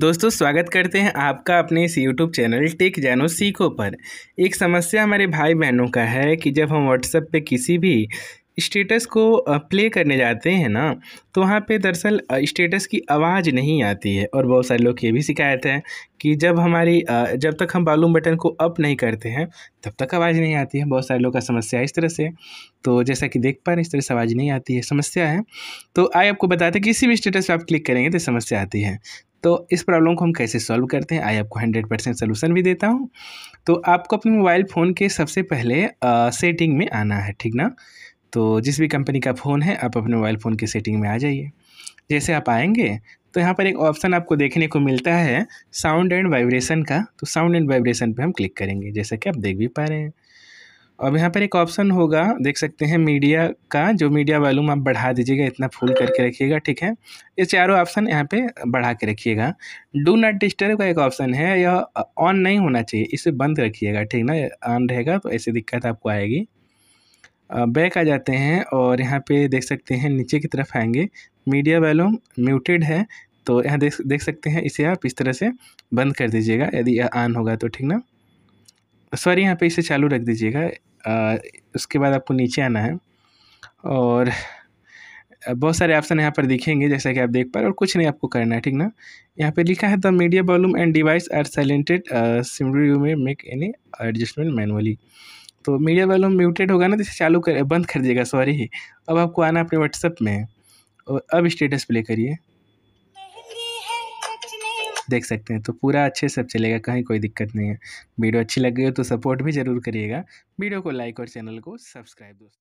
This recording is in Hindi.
दोस्तों स्वागत करते हैं आपका अपने इस यूट्यूब चैनल टेक जानो सीखो पर एक समस्या हमारे भाई बहनों का है कि जब हम WhatsApp पे किसी भी स्टेटस को प्ले करने जाते हैं ना तो वहाँ पे दरअसल स्टेटस की आवाज़ नहीं आती है और बहुत सारे लोग ये भी शिकायत है कि जब हमारी जब तक हम वॉल्यूम बटन को अप नहीं करते हैं तब तक आवाज़ नहीं आती है बहुत सारे लोग का समस्या है इस तरह से तो जैसा कि देख पा रहे इस तरह से आवाज़ नहीं आती है समस्या है तो आए आपको बताते हैं किसी भी स्टेटस पर आप क्लिक करेंगे तो समस्या आती है तो इस प्रॉब्लम को हम कैसे सॉल्व करते हैं आई आपको हंड्रेड परसेंट सोल्यूशन भी देता हूँ तो आपको अपने मोबाइल फ़ोन के सबसे पहले आ, सेटिंग में आना है ठीक ना तो जिस भी कंपनी का फ़ोन है आप अपने मोबाइल फ़ोन की सेटिंग में आ जाइए जैसे आप आएंगे तो यहाँ पर एक ऑप्शन आपको देखने को मिलता है साउंड एंड वाइब्रेशन का तो साउंड एंड वाइब्रेशन पे हम क्लिक करेंगे जैसा कि आप देख भी पा रहे हैं अब यहाँ पर एक ऑप्शन होगा देख सकते हैं मीडिया का जो मीडिया वॉल्यूम आप बढ़ा दीजिएगा इतना फुल करके रखिएगा ठीक है ये चारों ऑप्शन यहाँ पे बढ़ा के रखिएगा डू नॉट डिस्टर्ब का एक ऑप्शन है यह ऑन नहीं होना चाहिए इसे बंद रखिएगा ठीक ना ऑन रहेगा तो ऐसी दिक्कत आपको आएगी बैक आ जाते हैं और यहाँ पे देख सकते हैं नीचे की तरफ आएंगे मीडिया वैल्यूम म्यूटेड है तो यहाँ देख देख सकते हैं इसे आप इस तरह से बंद कर दीजिएगा यदि ऑन होगा तो ठीक ना सॉरी यहाँ पे इसे चालू रख दीजिएगा उसके बाद आपको नीचे आना है और बहुत सारे ऑप्शन यहाँ पर दिखेंगे जैसा कि आप देख पा रहे और कुछ नहीं आपको करना है ठीक ना यहाँ पे लिखा है the media volume and device are silenced सिमरी you may make any adjustment manually तो मीडिया वॉल्यूम म्यूटेड होगा ना तो इसे चालू कर बंद कर देगा सॉरी अब आपको आना अपने व्हाट्सएप में और अब स्टेटस प्ले करिए देख सकते हैं तो पूरा अच्छे सब चलेगा कहीं कोई दिक्कत नहीं है वीडियो अच्छी लग गई हो तो सपोर्ट भी ज़रूर करिएगा वीडियो को लाइक और चैनल को सब्सक्राइब दोस्तों